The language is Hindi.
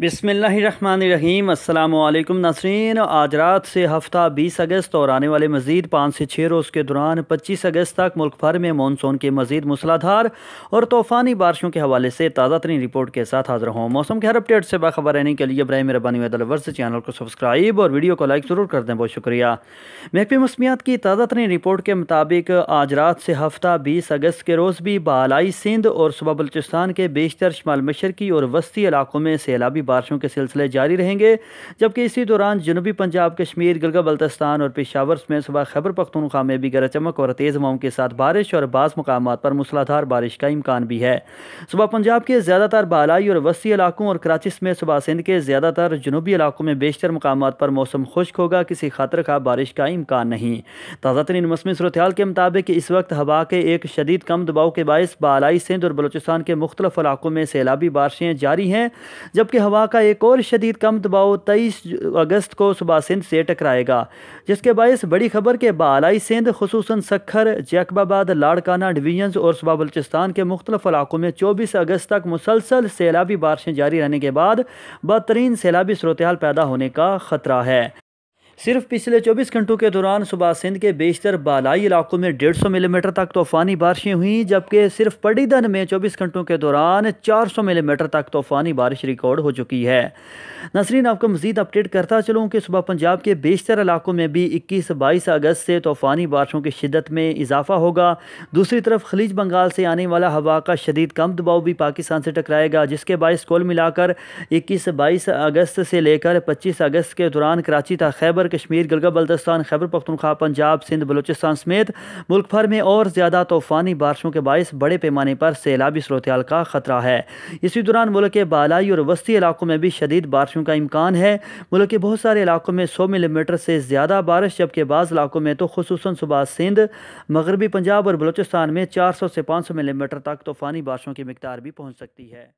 बिसमीम अल्लाम नासरीन आज रात से हफ्ता 20 अगस्त और आने वाले मज़ीद पाँच से छः रोज़ के दौरान 25 अगस्त तक मुल्क भर में मानसून के मज़ीद मूसलाधार और तूफ़ानी बारिशों के हवाले से ताज़ा तरीन रिपोर्ट के साथ हाजिर हों मौसम के हर अपडेट से बाखबर रहने के लिए बर मेहरबानी वदलवर चैनल को सब्सक्राइब और वीडियो को लाइक ज़रूर कर दें बहुत शुक्रिया महकमे मौसमियात की ताज़ा तरीन रिपोर्ट के मुताबिक आज रात से हफ्ता बीस अगस्त के रोज़ भी बालाई सिंध और सुबह बलूचिस्तान के बेशतर शुमाल मशरकी और वस्ती इलाकों में सैलाबी बारिशों के सिलसिले जारी रहेंगे जबकि इसी दौरान जनूबी पंजाब कश्मीर गलगा बल्तिस्तान और पेशावर में सुबह खैबर पख्तूनख्वा में भी गरज चमक और तेज़ हवाओं के साथ बारिश और बास मकाम पर मूसलाधार बारिश का इम्कान भी है सुबह पंजाब के ज़्यादातर बालाई और वसी इलाकों और कराची में सुबह सिंध के ज़्यादातर जनूबी इलाकों में बेशतर मकाम पर मौसम खुश्क होगा किसी खतर का बारिश का इम्कान नहीं ताज़ा तरीन मौसमी सूरत के मुताबिक इस वक्त हवा के एक शदीद कम दबाव के बायस बालाई सिंध और बलोचिस्तान के मुख्तलिफ इलाकों में सैलाबी बारिशें जारी हैं जबकि हवा हवा का एक और शदीद कम दबाव तेईस अगस्त को सुबह सिंध से टकराएगा जिसके बायस बड़ी खबर के बालाई सिंध खसूस सखर जैकबाबाद लाड़काना डिवीजन और सुबह बलोचिस्तान के मुख्तफ इलाकों में चौबीस अगस्त तक मुसलसल सैलाबी बारिशें जारी रहने के बाद बदतरीन सैलाबी सूरत पैदा होने का ख़तरा है सिर्फ पिछले 24 घंटों के दौरान सुबह सिंध के बेशतर बालाई इलाकों में 150 मिलीमीटर तक तूफ़ानी बारिशें हुई जबकि सिर्फ पडीदन में 24 घंटों के दौरान 400 मिलीमीटर तक तूफ़ानी बारिश रिकॉर्ड हो चुकी है नसरीन आपको मजीद अपडेट करता चलूँ कि सुबह पंजाब के बेशतर इलाकों में भी इक्कीस बाईस अगस्त से तूफ़ानी बारिशों की शिदत में इजाफा होगा दूसरी तरफ खलीज बंगाल से आने वाला हवा का शदीद कम दबाव भी पाकिस्तान से टकराएगा जिसके बायस कुल मिलाकर इक्कीस बाईस अगस्त से लेकर पच्चीस अगस्त के दौरान कराची तक खैबर खैबर कश्मीर गलगा बल्दस्तान खैबर पख्तनख्वा पंजाब सिंध बलोचिस्तान समेत मुल्क भर में और ज़्यादा तूफ़ानी बारिशों के बायस बड़े पैमाने पर सैलाबी सूरतयाल का ख़तरा है इसी दौरान मुल्क के बालाई और वस्ती इलाकों में भी शदीद बारिशों का इम्कान है मुल्क के बहुत सारे इलाकों में सौ मिलीमीटर से ज़्यादा बारिश जबकि बाज़ इलाकों में तो खसूस सुबह सिंध मगरबी पंजाब और बलोचिस्तान में चार सौ से पाँच सौ मिलीमीटर तक तूफ़ानी बारिशों की मकदार भी पहुँच सकती है